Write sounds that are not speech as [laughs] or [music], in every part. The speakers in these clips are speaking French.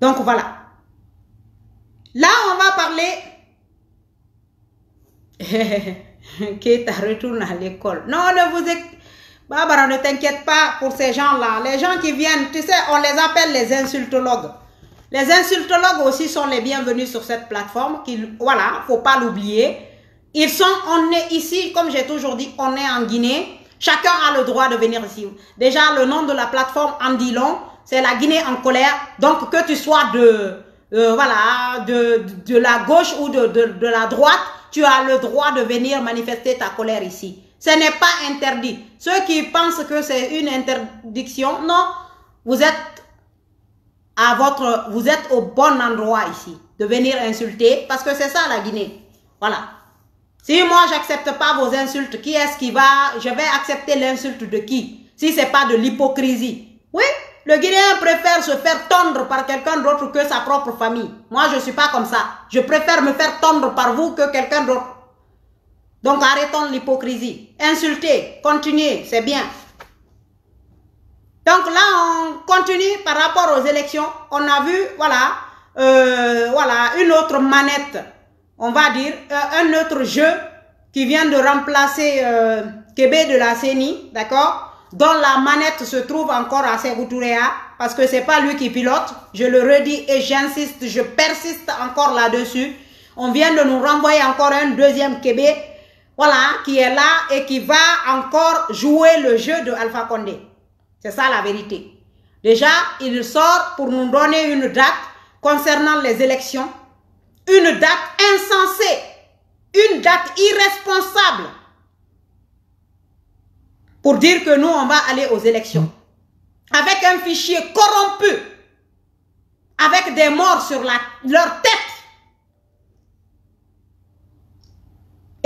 Donc voilà. Là, on va parler. [laughs] tu retournes à l'école. Non, ne vous Barbara, ne t'inquiète pas pour ces gens-là. Les gens qui viennent, tu sais, on les appelle les insultologues. Les insultologues aussi sont les bienvenus sur cette plateforme. il voilà, faut pas l'oublier. Ils sont, on est ici, comme j'ai toujours dit, on est en Guinée. Chacun a le droit de venir ici. Déjà, le nom de la plateforme en c'est la Guinée en colère. Donc que tu sois de, euh, voilà, de, la gauche ou de, la droite, tu as le droit de venir manifester ta colère ici. Ce n'est pas interdit. Ceux qui pensent que c'est une interdiction, non, vous êtes à votre, vous êtes au bon endroit ici, de venir insulter, parce que c'est ça la Guinée. Voilà. Si moi j'accepte pas vos insultes, qui est-ce qui va, je vais accepter l'insulte de qui? Si c'est pas de l'hypocrisie. Oui, le Guinéen préfère se faire tendre par quelqu'un d'autre que sa propre famille. Moi, je ne suis pas comme ça. Je préfère me faire tendre par vous que quelqu'un d'autre. Donc arrêtons l'hypocrisie. Insultez, continuez, c'est bien. Donc là, on continue par rapport aux élections. On a vu, voilà, euh, voilà une autre manette, on va dire, euh, un autre jeu qui vient de remplacer euh, Québec de la CENI, d'accord dont la manette se trouve encore à Sekou parce que c'est pas lui qui pilote. Je le redis et j'insiste, je persiste encore là-dessus. On vient de nous renvoyer encore un deuxième Québec, voilà, qui est là et qui va encore jouer le jeu de Alpha Condé. C'est ça la vérité. Déjà, il sort pour nous donner une date concernant les élections. Une date insensée. Une date irresponsable pour dire que nous, on va aller aux élections. Avec un fichier corrompu, avec des morts sur leur tête.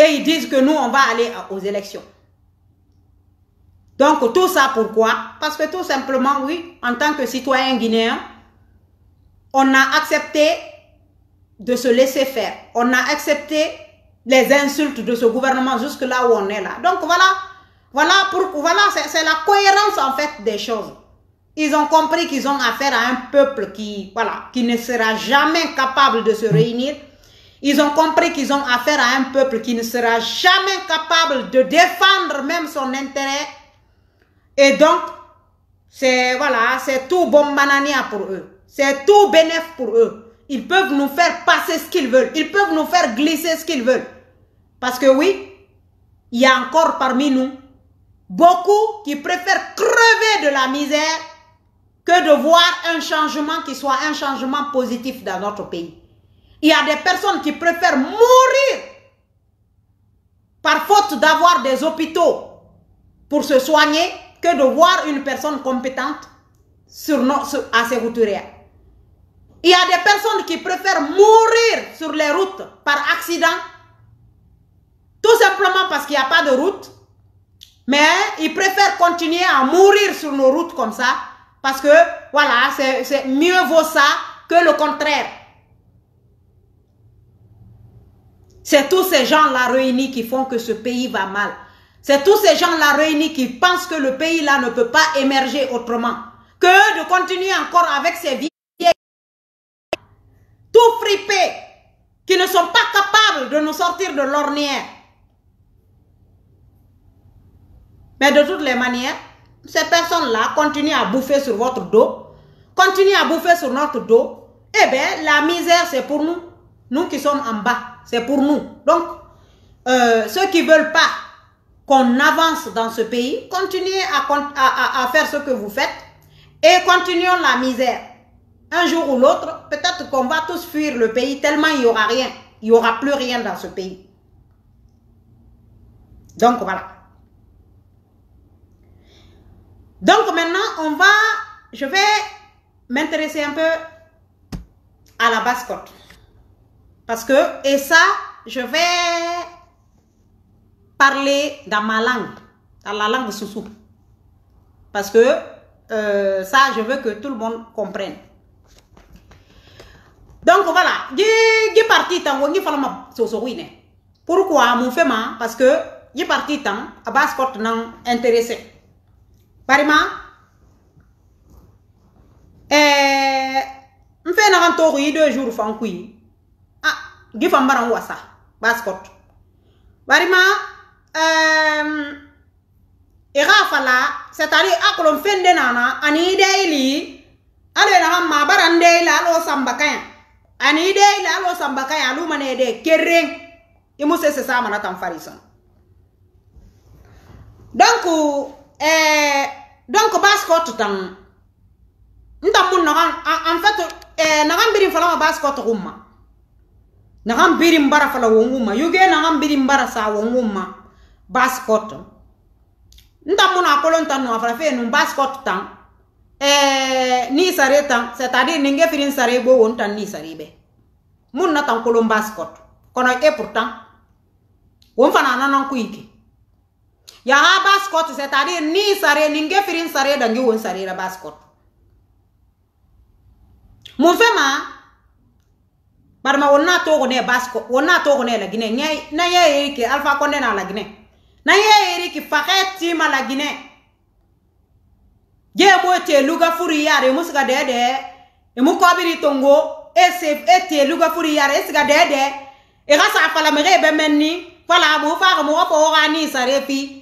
Et ils disent que nous, on va aller aux élections. Donc tout ça pourquoi Parce que tout simplement, oui, en tant que citoyen guinéen, on a accepté de se laisser faire. On a accepté les insultes de ce gouvernement jusque là où on est là. Donc voilà, voilà, pour, voilà c'est la cohérence en fait des choses. Ils ont compris qu'ils ont affaire à un peuple qui, voilà, qui ne sera jamais capable de se réunir. Ils ont compris qu'ils ont affaire à un peuple qui ne sera jamais capable de défendre même son intérêt. Et donc, c'est voilà, c'est tout bon banania pour eux. C'est tout bénéf pour eux. Ils peuvent nous faire passer ce qu'ils veulent. Ils peuvent nous faire glisser ce qu'ils veulent. Parce que oui, il y a encore parmi nous Beaucoup qui préfèrent crever de la misère que de voir un changement qui soit un changement positif dans notre pays. Il y a des personnes qui préfèrent mourir par faute d'avoir des hôpitaux pour se soigner que de voir une personne compétente sur nos, à ses Il y a des personnes qui préfèrent mourir sur les routes par accident, tout simplement parce qu'il n'y a pas de route, mais ils préfèrent continuer à mourir sur nos routes comme ça. Parce que, voilà, c'est mieux vaut ça que le contraire. C'est tous ces gens-là réunis qui font que ce pays va mal. C'est tous ces gens-là réunis qui pensent que le pays-là ne peut pas émerger autrement. Que de continuer encore avec ces vieilles tout fripés, qui ne sont pas capables de nous sortir de l'ornière. Mais de toutes les manières, ces personnes-là continuent à bouffer sur votre dos, continuent à bouffer sur notre dos. Eh bien, la misère, c'est pour nous. Nous qui sommes en bas, c'est pour nous. Donc, euh, ceux qui ne veulent pas qu'on avance dans ce pays, continuez à, à, faire ce que vous faites et continuons la misère. Un jour ou l'autre, peut-être qu'on va tous fuir le pays tellement il n'y aura rien. Il n'y aura plus rien dans ce pays. Donc voilà. Donc maintenant, on va, je vais m'intéresser un peu à la basse Parce que, et ça, je vais parler dans ma langue, dans la langue Soussou. Parce que euh, ça, je veux que tout le monde comprenne. Donc voilà, j'ai parti tant que je Pourquoi mon fait parce que j'ai parti tant à basse cote non intéressé. barima n eh, fe naxa n toxu i deux jours fan kuyi a ah, gifan baran wasa baskot barima eh, i xa fala c'est à dire a kolon fen de nana ani i deyili alo naxa ma baran deyila alo sambakaya ani i deyila alo sambakaya alumane de kerreng i mu sese samanatan farisono donc eh, donc basco tutan nta mun nagan en fait eh, nagan birin fala ma basco to umma nagan birin bara fala wonguma yuge nagan birin bara sa wonguma basco to nta mun kolon tan no fala fe no basco tutan eh ni sare tan c'est à dire ninge firin sare bo won tan ni sare be mun na tan kolon basco kono e pourtant won fana nanan kuike yaha baskot c'est-à-dire ni sare ninge firin sare dangi won sarera baskot mun fema barma wonna togone basko wonna togone lagine ñay na ye erike alpha konde na lagine na ye erike faxe tima lagine je bo te luga furi yare musika dede emu kobiri tongo ese ete luga furi yare esika dede e gasa e fala mere e be menni fala mu fa mo ko ni sarefi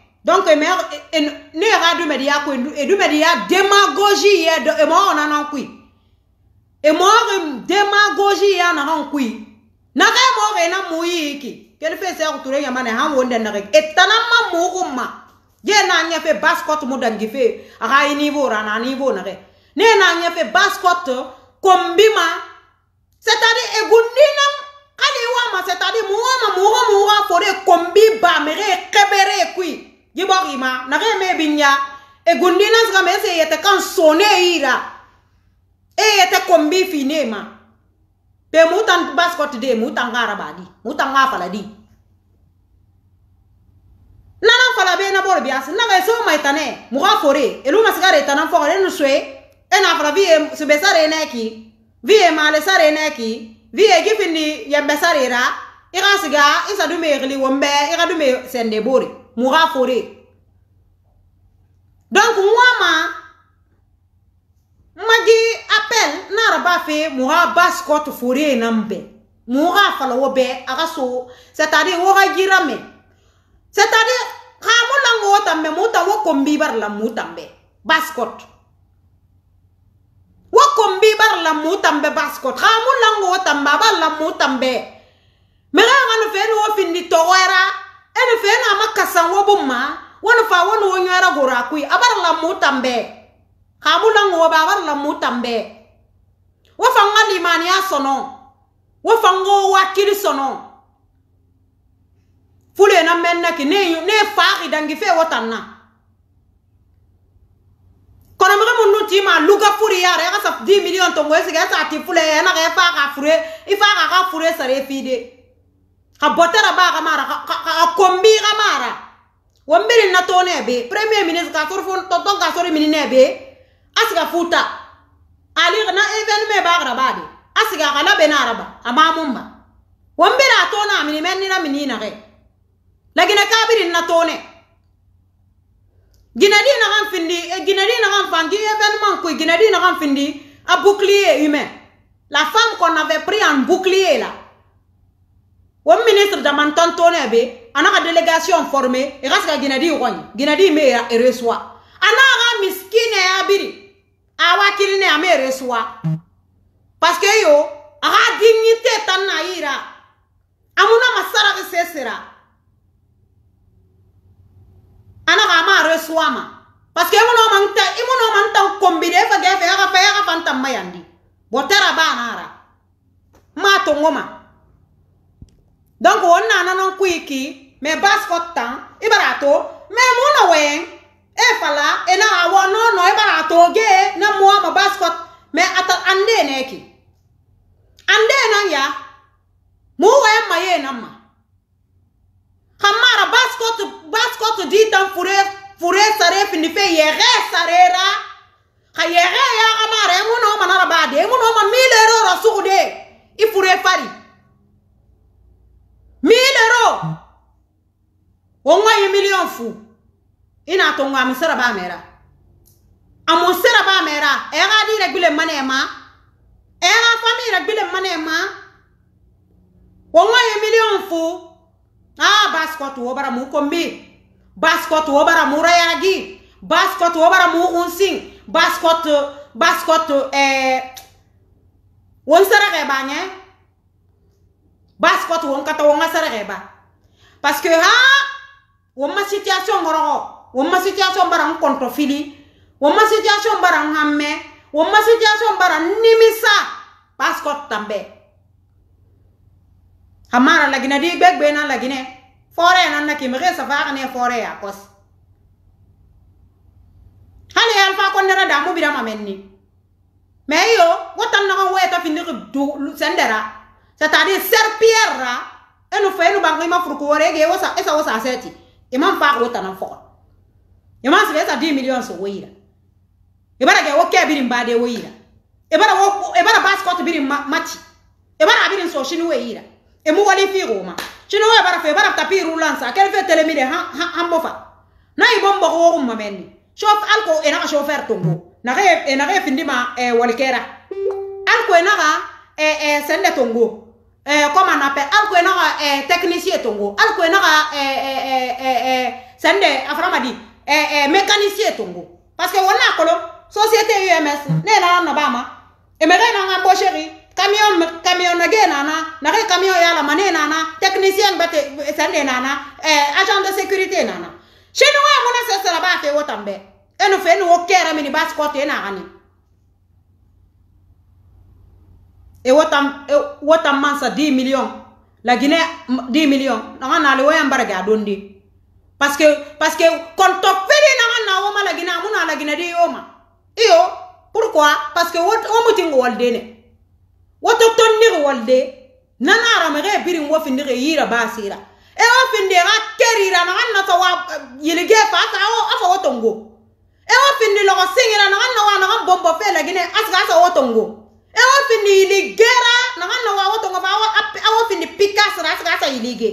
Donk e mè rè, e nè rè dè mè di ya kwen, e dè mè di ya demagoji ye, e mè rè nan an kwen. E mè rè demagoji ye nan an kwen. Nè rè mè rè nan mou yi yi ki. Kè lè fè sè rè toulè yaman e ham wèn den nè rè. E tè nan mè mou rè mè. Ye nan nye fè baskot mou dan gifè. A ra yi nivou, rana nivou nè rè. Ne nan nye fè baskot, kombi mè. Sè tè di e goun dinan, kani wè mè. Sè tè di mou mè mou mou mou mou mou mou mou mou giborima nage me binya e gundi nasga me se e yete kan sone ira e yete kombi finema pe mutan baskot de mutan ngara badi mutan ngafala di nanan fala be na bor bias naga so ma itane muga fore elu masga re tanan fo re nuswe e na fala vie se besare na ki vie male sare na ki vie gifini yembe sare ra ira siga isa dume egli wombe ira dume sende bore muga fore donc ngwama magi appel nara ba fe muga baskot fore nambe muga fala wo be aga so c'est à dire woga jirame c'est à dire xamu lango wo tambe muta wo kombi bar la mu tambe baskot wo kombi bar la mu tambe baskot xamu lango wo tambe aba la mu tambe mega ngano fe ni wo finni togoera ene fe na makasa wobu ma wono fa wono wonyo era gora kui abara la mutambe kabula ngoba abara la mutambe wofa ngali mani asono wofa ngo wakiri sono fule na menna ki ne ne faari dangi fe wotanna kono mege mun nu tima luga furi yare aga sa 10 million tongo esiga ta ti fule na ga fa ga fure ifa ga ga fure sare fide A botara baxa mara a kombixa mara wo mbirin premier ministre ka sori tonton ka sori minine Asiga a futa ali na événement me bade a Asiga xa Ama mumba. mamumba wo mbira tona mini men nina la lagine kabirin na tone ginadi naxan findi eh, ginadi naxan événement koy ginadi naxan a bouclier humain la femme qu'on avait pris en bouclier là o ministre daman tɔntɔnɛ be a une délégation formé et ka gina ka ginɛdi kɔni il me reçoit a n'a ka miskinɛ ya biri a wa a me reçoit parce que yo a ka dignité tanaira, na yira a mun na ma ma reçoit ma parce que i manta, na manta ta i mun ta kombide e fɛ ara ma tongoma. m'a donc wonna nanon kuiki me baskot tan ibarato me muna wen e fala ena awo no no ibarato e ge na muwa ma baskot me atal ande ne ki ande nan ya mu wen ma ye nan ma kamara baskot baskot di tan fure fure sare fini fe yere sare ra ka yere ya kamara mu no manara ba de mu no ma e milero rasude ifure fari milero wongo yi million fu ina to ngo am sera ba mera amo sera ba mera e ga di regbile mane ma e ga fami regbile mane ma wongo million fu ah baskot wo bara mu kombi baskot wo bara mu rayagi baskot wo bara mu unsing baskot baskot eh won sera ga ba nye bas fot wong kata wong asare eh, ba parce que ha wong ma situation ngoro wong ma situation barang konto fili wong ma situation barang hamme wong ma situation barang nimisa pas que tambe hamara lagina di gbegbe na ne, fore na na kimre safar ne fore ya kos hali alfa konnera da mu ma menni meyo wotan na ko weta findi du sendera c'est-à-dire ser pierre ra enu fa enu bango ima furu ko wore ge wosa esa wosa aseti ima fa ko ta nan fo ima se esa 10 millions so woira e bara ge wo ke birin ba oui là e bara wo e bara basket birin machi e bara birin so oui là e mu les fi roma shinu wo bara fe bara tapi rulansa kel fe tele mi de ha han mbofa na ibon bo wo umma menni shof alko ena chauffeur tongo na ge ena ge findima e eh, walikera alko ena ga e eh, e eh, sende tongo eh, comment on appelle alko enaka eh, technicien tongo alko enaka eh, eh, eh, eh, sende aframa di eh, eh, mécanicien tongo parce que wona kolo société UMS ne na na bama e me na nga mbosheri camion camion na gena na na re camion ya la manena na technicien bate sende na na eh, agent de sécurité na na chez nous on a ça ça ba fe wotambe eno fe no kera mini bas kote na ani e wota e wota mansa 10 millions la guinée 10 millions nanga nale woyan barage adondi parce que parce que konto feri nanga na woma la guinée amuna la guinée di yoma iyo pourquoi parce que womutingo walde ne woto tonniri walde nanaramege birin wofindire yira basira e wofindira kerira naga nato wa yilige fasa afa wotongo e wofindi logo singira naga na wa naga bombo fe la guinée asga asa wotongo awafini e yiligera nanganongo awotongova awafini pikasira asika asa yilige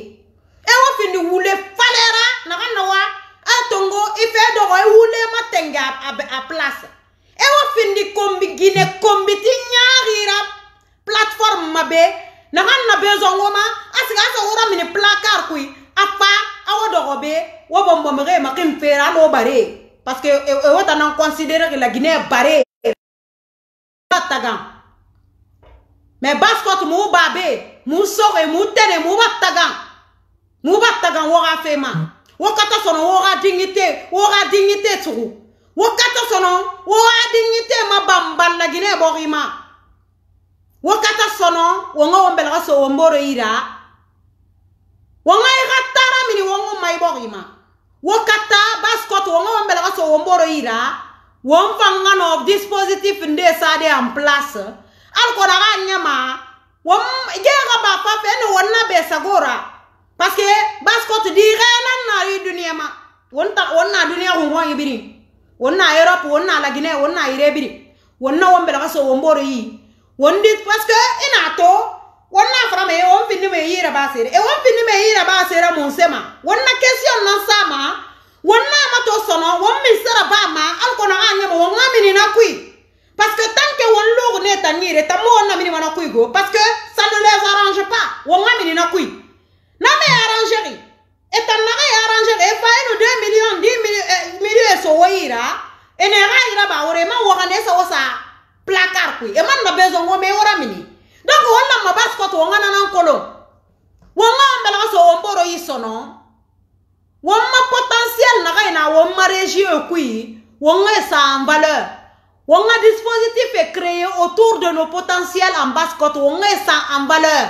awafini e wule falera nanganongo atongo ife e dogo ewule matenge a place awafini kombi gine kombi ti nyarira plateforme mabe nanganna bezongoma asika asa wura mini placard kui afa awo dogo be wo bombomexe maxim fera ano bare parce que ewota nan considéré ke la guinée bare tagan mɛ baskɔt mu ba be mu soge mu tene mu ba tagan mu ba tagan woga fema wo ka ta sɔnɔ woga dignité woga dignité tugu wo ka ta sɔnɔ woga dignité ma banban laginɛ bɔgima wo ka ta sɔnɔ wo ŋa wo bɛlga so wo mboro yira wo ŋa i ka taara mini wo ŋo ma i bɔgima wo ka ta baskɔt wo ŋa wo bɛlga so wo mboro yira wo n fa ŋa nɔ dispositif nde sade en place alkora ga nyama wom je ga ba fa fe ne wonna be sagora parce que basko to di ga nan na yi duniya ma wonta wonna duniya hun ho ibiri wonna europe wonna la gine wonna irebiri wonna wombe la so womboro yi wondi parce que ina to wonna fara me won finni me yira ba sere e won finni me yira ba e sere mon sema wonna question non sama wonna ma to sono won mi sera ba ma alkona anya mo wonna mini na kui Paske tanke woun loug ne tan nire, tan moun nan meni wana kouy go, paske eh, sa nou lez aranje pa, woun nan meni nan kouy. Nan meni aranje ri, etan nan meni aranje ri, e bayen nou 2 milyon, 10 milyon, 10 milyon e sou woyi ra, e nen rayi ra ba, wou re man wou gane se wosa plakar kouy, e man nan bezong wou meni wora meni. Donk woun nan mabaskot wou, nan nan an kono. Woun nan mbelan se woun poro yi sonon, woun nan potansyel nan gaye nan woun man reji yo kouy, woun nan sa an valeur. On a dispositif est créé autour de nos potentiels en basse côte. On est sans en valeur.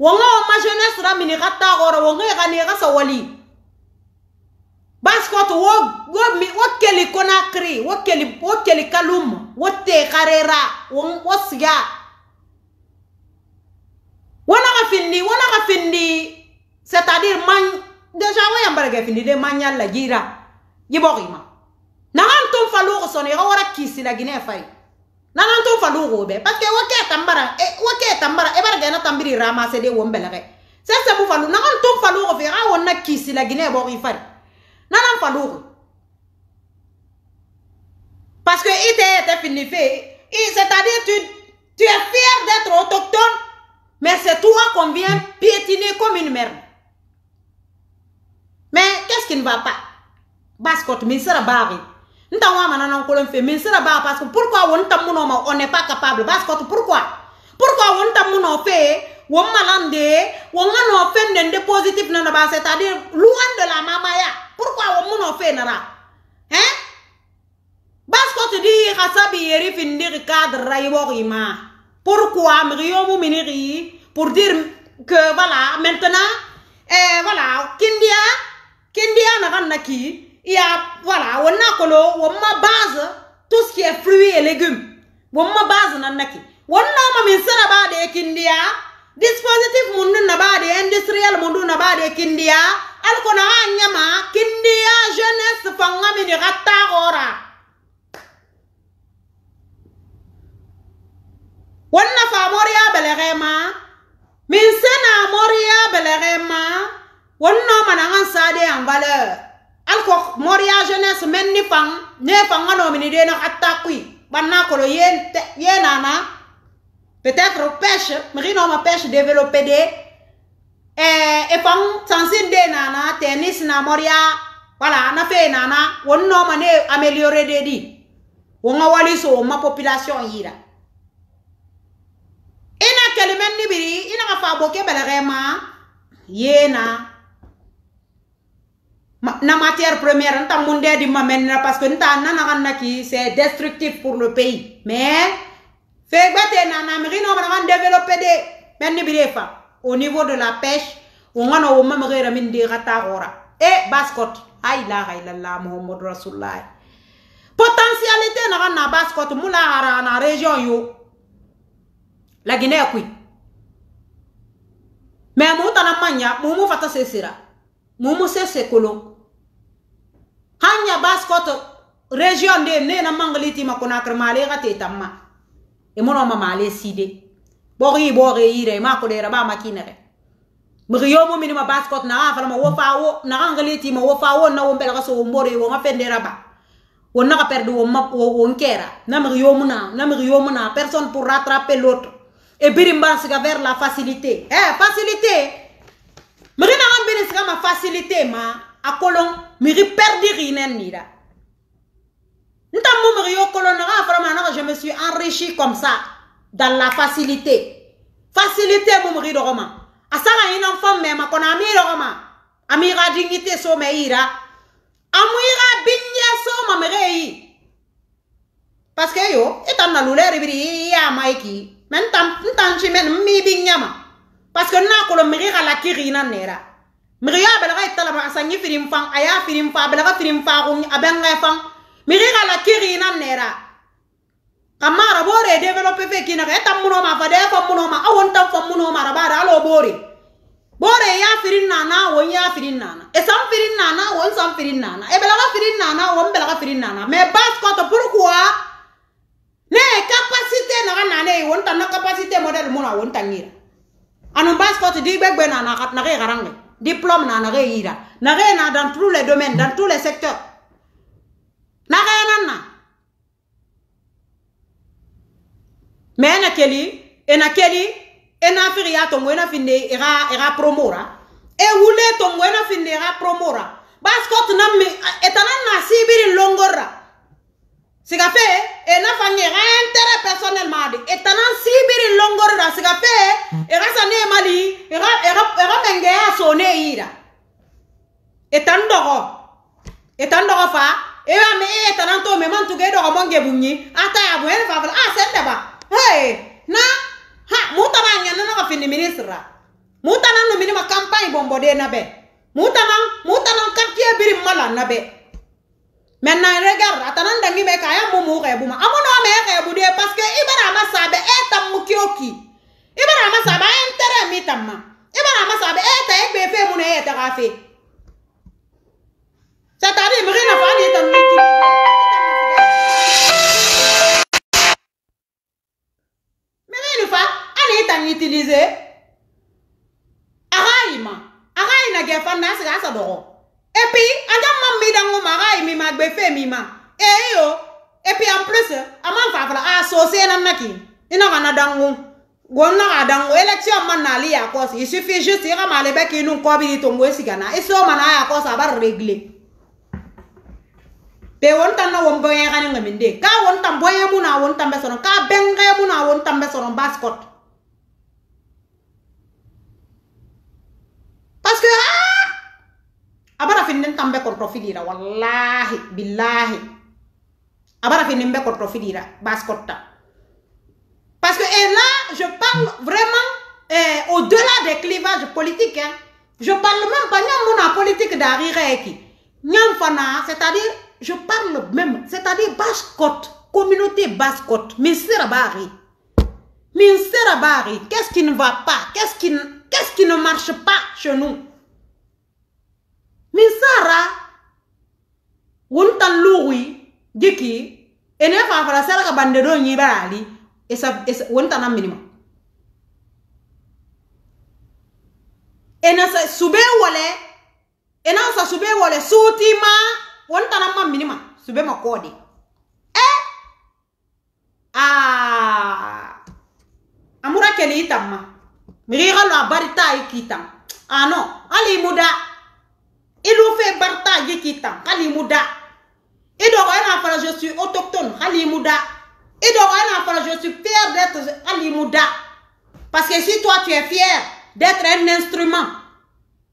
On a ma jeunesse ramini rata on est ranira sa wali. Basse côte, on mi Quel keli konakri, on keli Quel keli kalum, on te karera, on On a fini, on a fini. C'est-à-dire man déjà ouais on va fini de manière la gira. Yibori nanan ton falugo qui wara wara la Guinée fay nanan ton be parce que wake tambara e wake tambara e barga na tambiri ramase de wombelage sese mu falu nanan ton falugo fe ga la kisila gine bo ri nanan falugo parce que ite ete fini fait. c'est-à-dire tu tu es fier d'être autochtone mais c'est toi qu'on vient mm. piétiner comme une merde mais qu'est-ce qui ne va pas Bascote, mais ça, nta wa mana nan kolon fe min sira ba parce que pourquoi won tam muno on n'est pas capable parce que pourquoi pourquoi won tam muno fe won malande won ngano fen den de positif nana ba c'est à dire loin de la mama ya pourquoi won muno fe nara? hein parce que tu dis hasabi yeri findir cadre rayworima pourquoi mriyomu miniri pour dire que voilà maintenant eh, voilà kindia kindia na ganna ki il y a, voilà, on a colo, on ma base, tout ce qui est fruits et légumes. On ma base, on a qui. On a ma minsana ba de kindia, dispositif mundu na ba de industriel mundu na ba de kindia, alko na anyama, kindia jeunesse fanga mini rata ora. On a fa moria belerema, minsana moria belerema, on a manangan sade en valeur. alko Moria jeunesse men ne hatta kui banna kolo yen yenana peut-être pêche pêche développé de et eh, e fang sansin de nana tennis na moria. Voilà, na fe nana ne améliorer de di a waliso ma population yira ina kelimen ni biri ina fa boke yena na matière première nta munde de mamenna parce que nta nana ganna ki c'est destructif pour le pays mais fait gbete na na miri no bana développer mais men ni birefa au niveau de la pêche on ngana o mam gera min di gata gora et eh, bascot ay la hay la la muhammad rasulullah potentialité na ganna bascot mula ara na région yo la guinée kui mais mo tanamanya mo mo fata sesira momose sekolo hanya baskoto région de nena ma konakre male gate tamma e mono mama male side bori bori ire ma ko ba makinere mriyo mo minima baskot na afala ma wofa wo na angalitima wofa wo na wombel gaso wo more wo ba on n'a perdu on map on kera namriyo muna namriyo na personne pour rattraper l'autre et birimba vers la facilité eh facilité miri nanga mbini siga ma facilité ma a kolon miri perdiri inen nida nta mu miri yo kolon naga a fara ma naga je me suis enrichi comme ça dans la facilité facilité mu miri dogo ma a saga inan fon me ma kono ami dogo ma ami ga dignité so me ira amu ira binye so ma miri yi parce que yo itan na lule ribiri iya maiki men tam ntan chimen mi binyama parce que na kolo mege gala kirina nera mege ya belaga itala ma asangi firim fang aya firim fa belaga firim fa ko abenga fang mege gala kirina nera kamara bore develop fe kina ka etam muno ma fa ah, de fa muno ma awon tam fa muno ma rabara alo bore bore ya firin nana won ya firin nana e sam firin nana won sam firin nana e belaga firin nana won belaga firin nana mais bas que to pourquoi ne capacité na nana e won tan na capacité modèle mona won tangira anum passeport di gbegbe na na ke garange diplôme na na ke ira na ke na dans tous les domaines dans tous les secteurs na ke nanna me ena keli ena keli ena afiri ya tongo ena finde ira ira promora e wule tongo ena finde ira promora passeport na me etana na sibiri longora kenge ya sone ira etan dogo etan dogo fa ewa me e tanan to me man tuge dogo monge bunyi ata ya buen fa fa asende ba hey na ha muta ba nyana na fini ministra muta nan mini ma campagne bombo de na be muta nan muta nan quartier biri mala na be Maintenant, regarde, attendant d'angi me kaya mumu rebuma. Amono me rebude ya parce que ibara masabe etam mukioki. Ibara masabe entere mitama. ebe na amasa be eta ekpe efe mụ na ya etara afe chetara imere na fa na ịta mmiri mere nufa a na ịta n'itilize agaghị ma agaghị na gefa na asịrị asadọrọ epi ada mma mmida nwụ ma agaghị m ma gbefe m ma ee en plus ama mfafara asosie na nna ki ina ga na danwụ gonna adam election manali ali ya cause il e suffit juste ira male be ki nun ko bi tongo ngwe sigana e so e man ya cause abar régler Pe won tan na won boye kan ka won tan boye mu na won tan be ka benga mu na won tan be sono bascot parce que ah abara fin den tambe be ko profidira wallahi billahi abara fin den be profidira bascot ta parce que là, je parle vraiment eh, au-delà des clivages politiques. Hein. Je parle même pas de la politique d'Ari Nyamfana, c'est-à-dire, je parle même, c'est-à-dire Basse-Côte, communauté Basse-Côte, Bari. Bari, qu'est-ce qui ne va pas Qu'est-ce qui, qu'est-ce qui ne marche pas chez nous Misara, Wuntan Louri, Diki, et ne va pas faire la esa, esa wonta nan minima ena sa sube wole ena sa sube wole suti ma wonta nan man minima sube ma kodi eh ah amura kele itamma miriga la barita ikitam e ah no ali muda ilu fe barta ikitam e ali muda Et donc, je suis autochtone ali Et donc, un je suis fier d'être Alimouda. Parce que si toi, tu es fier d'être un instrument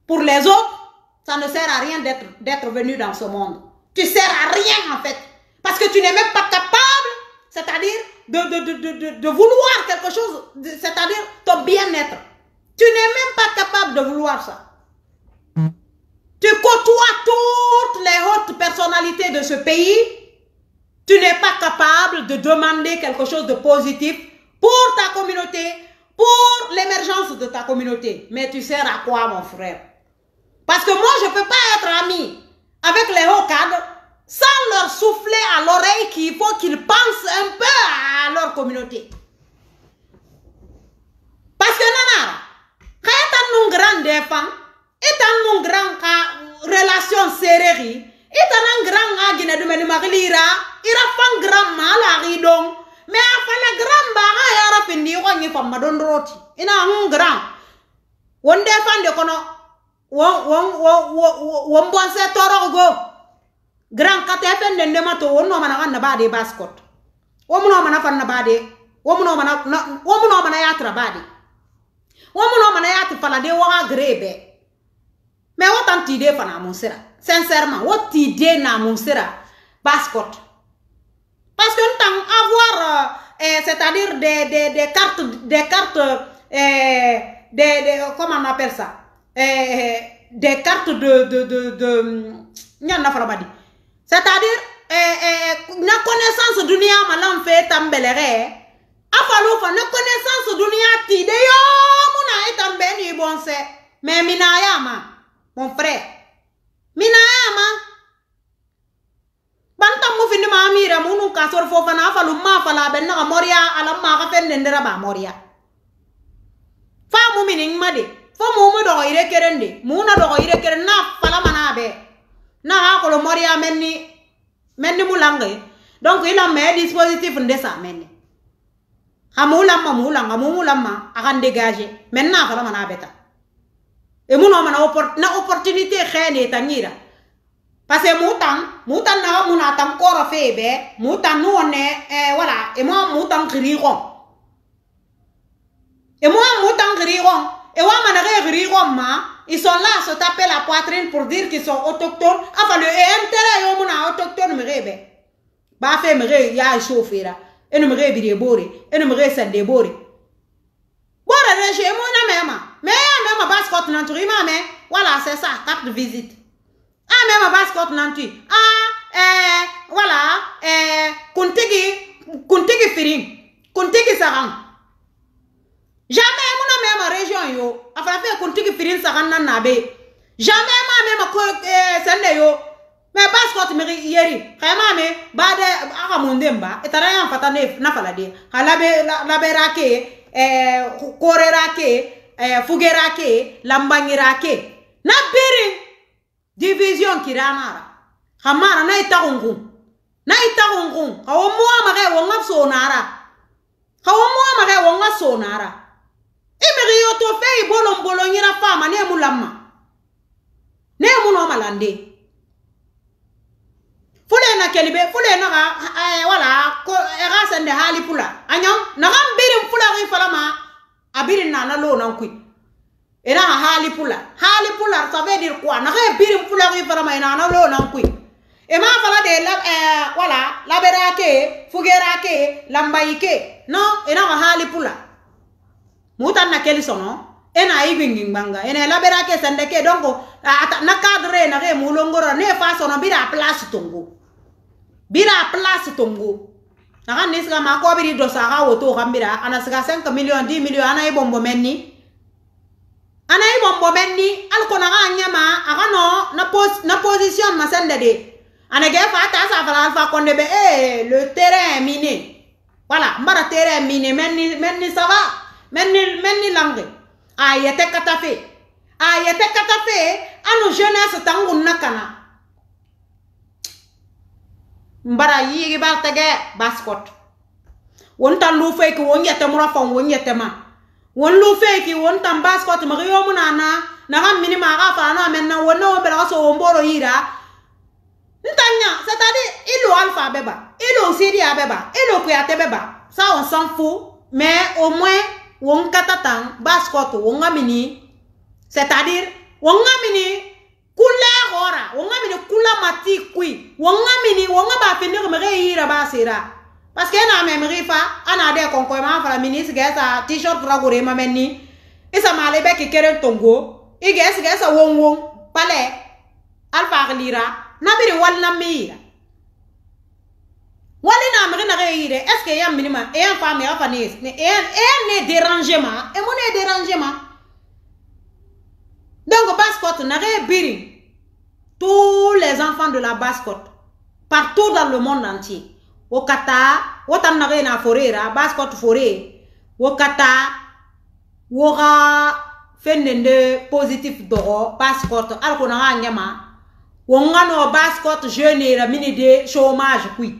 pour les autres, ça ne sert à rien d'être venu dans ce monde. Tu sers à rien, en fait. Parce que tu n'es même pas capable, c'est-à-dire de, de, de, vouloir quelque chose, c'est-à-dire ton bien-être. Tu n'es même pas capable de vouloir ça. Tu côtoies toutes les hautes personnalités de ce pays tu n'es pas capable de demander quelque chose de positif pour ta communauté, pour l'émergence de ta communauté. Mais tu sers à quoi, mon frère Parce que moi, je ne peux pas être ami avec les hauts cadres sans leur souffler à l'oreille qu'il faut qu'ils pensent un peu à leur communauté. Parce que, nana, quand tu as un grand défunt, et tu as une relation serrée, nan gran gram gina dumeni magilira ira fan gran malagi dong me a gram gran baga yara findi gonyi famma roti ina hun gran wonde de kono won won won bon se toro go Gram kate fende ndema to no mana ganna bade bascot womuno mana fanna bade no mana womuno mana yatra bade womuno mana yatra falade waga grebe Idée fana sincèrement votre idée na mon sera passeport parce que nous t'en avoir euh, euh, c'est-à-dire des, des, des cartes des cartes euh, des, comment on appelle ça et euh, des cartes de de de de hmm, c'est-à-dire la connaissance la connaissance dunia malam fait tambelere fallu faire la connaissance dunia ti de yo muna e bon c'est mais minayama mon frère Minaama! Banta mu ma mira nu ka sor fo fala moria ala ma ba moria fa mu minin made fo mu mu ire kerende mu na ire keren na fala na moria menni menni mu donc a me dispositif ndesa menni amula ma mula ngamu ma dégager e muno m'a na opportunité xene tanira parce que mutan mutan na muna tam koro febe mutan no ne eh, wala e mo mutan khirigo et moi, mutan griron. Et moi, manare griron, ma. Ils e sont là, se taper la poitrine pour dire qu'ils sont autochtones. Enfin, le EMTL, ils sont autochtones, me rêve. Bah, fait, me rêve, il y a un Et me rêve, il est Et me rêve, la reje e moun nan mè mè, mè mè mè mè baskot nan tou, mè mè, wala se sa tap di vizit, an mè mè baskot nan tou, an, eee wala, eee kounti ki, kounti ki firin kounti ki saran jan mè mè mè mè mè reje an eh, yo a fè kounti ki firin saran nan nabè jan mè mè mè mè kou eee, sende yo, mè baskot mè yeri, kè mè mè bade, akamonde mba, etara yon fatane na falade, kè ah, la bè, la bè la kè Eh, korera ke eh, fugera ke lambangira ke na biri division kiranara hamara na itagungun na itagungun kawo muwa maga e nga sonara kawo muwa maga e nga sonara imiri yoto fei bolon bolon yira fama ne mulamma ne muno malande fulena kelibe fulena ga eh, wala ko eh, ga sende hali pula anyo na ga mbirin pula ga falama abirin na na lo nan kui ina hali pula hali pula ça veut dire quoi na ga e birin pula ga falama ina e na lo nan kui e ma fala de la eh, wala la berake fugerake lambaike no ina e ga hali pula mutan na keli sono ena igwingin banga ena la berake sende ke donc na cadre na ga mulongoro ne fa sono bira place tongo bira place tongo naxa nisga ma ko biri dosa woto ana 5 millions, 10 millions. ana i bombo ana i bombo alko naxa anyama. axa no na, pos, na position ma sende de ana ge fa sa fala alfa konde eh le terrain est miné voilà mbara terrain est miné menni menni ça va A ni langue. A yete katafe. katafe yete katafe ano jeunesse tangu nakana mbara yigi bar tege baskot won tan lu feki won yete mura fon won yete ma won lu feki won tan baskot ma yo muna na na ga mini ma ga fa na men na won no bela so won boro yira ntanya satadi ilu alfa beba ilu siri abeba ilu kuyate beba ça on s'en fout mais au moins won katatan baskot won ga mini se à dire won ga mini kula hora wonga mini kula mati kui wonga mini wonga ba fini ko mege yira ba sira parce na me mege fa ana de kon ko ma fala mini siga sa t-shirt ra gore ma menni isa e male be ki kere tongo ige e siga sa won won pale alfa lira na biri wal na mira wali na mege na ge yire est ce que yam minima e en fa me afa ni e, e ne dérangement e mon dérangement Donc, Basse-Côte, Biri, tous les enfants de la basse partout dans le monde entier, au Qatar, au Tanare la forêt, à Basse-Côte forêt, au Qatar, positif d'oro, Basse-Côte, na un au no Basse-Côte jeune et mini de chômage, oui.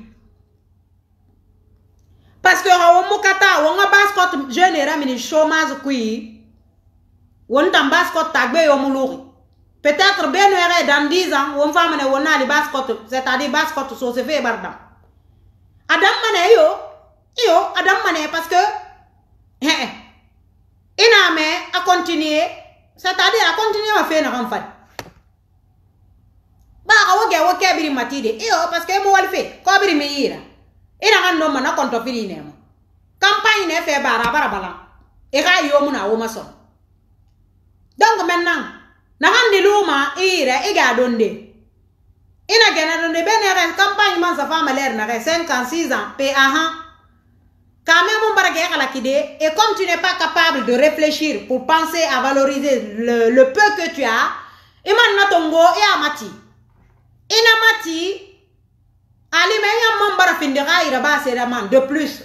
Parce que au Mokata, au Basse-Côte jeune et la mini chômage, oui wontan baskot tagbe yomuluri peut-être ben were dans 10 ans won famane wonna li baskot c'est-à-dire baskot so se fe bardam adam mané yo yo adam mané parce que eh eh ina me a continuer c'est-à-dire a continuer à faire une kan fat ba ka woge wo kebiri matide yo parce que mo wal fe ko biri me yira ina kan no mana konto fili ne campagne ne fe bara bara bala e ga yo mu na wo mason donc maintenant luma donde ina campagne ans ans quand même et comme tu n'es pas capable de réfléchir pour penser à valoriser le, peu que tu as iman manque na tongo et amati. ina mati yam bara de plus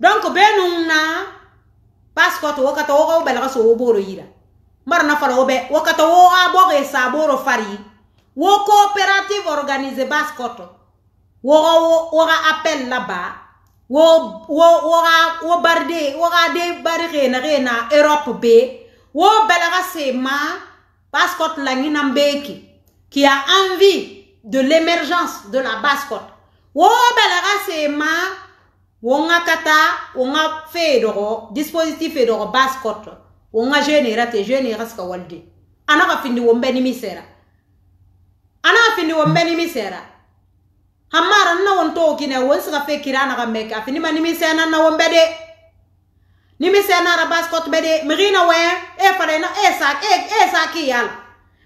donc ben na parce que to marana fala obe wakata wo aboge saboro fari wo coopérative organisé baskoto woga woga appel là-bas wo wo woga wo barde woga de bari xena xena europe be wo belaga sema baskote langina mbeki qui a envie de l'émergence de la baskote wo belaga sema wonga kata wonga fe dogo dispositif fe dogo baskote wo ŋa jeune era te jeune era sika walide ana ka findi wo mbe nimi sera ana ka findi wo mbe nimi sera hammara nna won to kine won sika fe kira ana ka meke a findi ma nimi sena na wo mbe de nimi sena ara bas kot be de mirina we e fara na e sa e e sa ki yala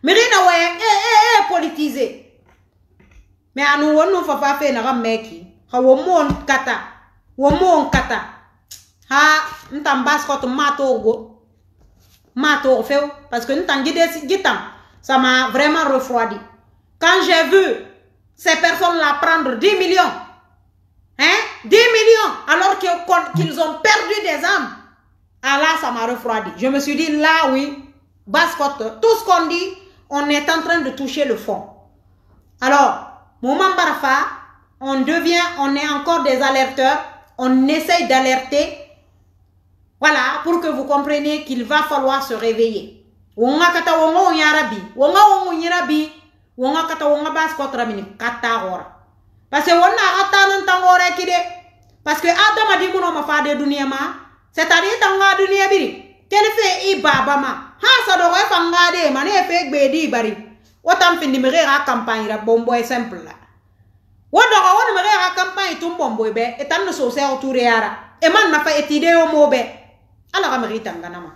mirina we e e e politiser me anu won no fafa fe na ka meki ka wo mon kata wo mon kata ha nta mbas kot ma to go m'a parce que nous ça m'a vraiment refroidi. Quand j'ai vu ces personnes-là prendre 10 millions, hein, 10 millions, alors qu'ils ont perdu des âmes, ah là, ça m'a refroidi. Je me suis dit, là, oui, basse-côte, tout ce qu'on dit, on est en train de toucher le fond. Alors, moment Barfa, on devient, on est encore des alerteurs, on essaye d'alerter voilà, pour que vous compreniez qu'il va falloir se réveiller. Wonga kata wonga unyarabi. Wonga wonga unyarabi. Wonga kata wonga bas kotra mini. Kata wora. Parce que wonna kata nantang hora kide. Parce que adama di muno mafade dunia ma. C'est-à-dire tanga dunia biri. Kene fe i baba ma. Ha sadoro e fanga de mani e fe gbedi bari. Wotam fin dimere ra campagne ra bombo e simple la. Wodoka wonimere ra campagne tum bombo e be. Etan no so se autour e ara. Eman fa etide o mo be. ala ka mɛri tangana ma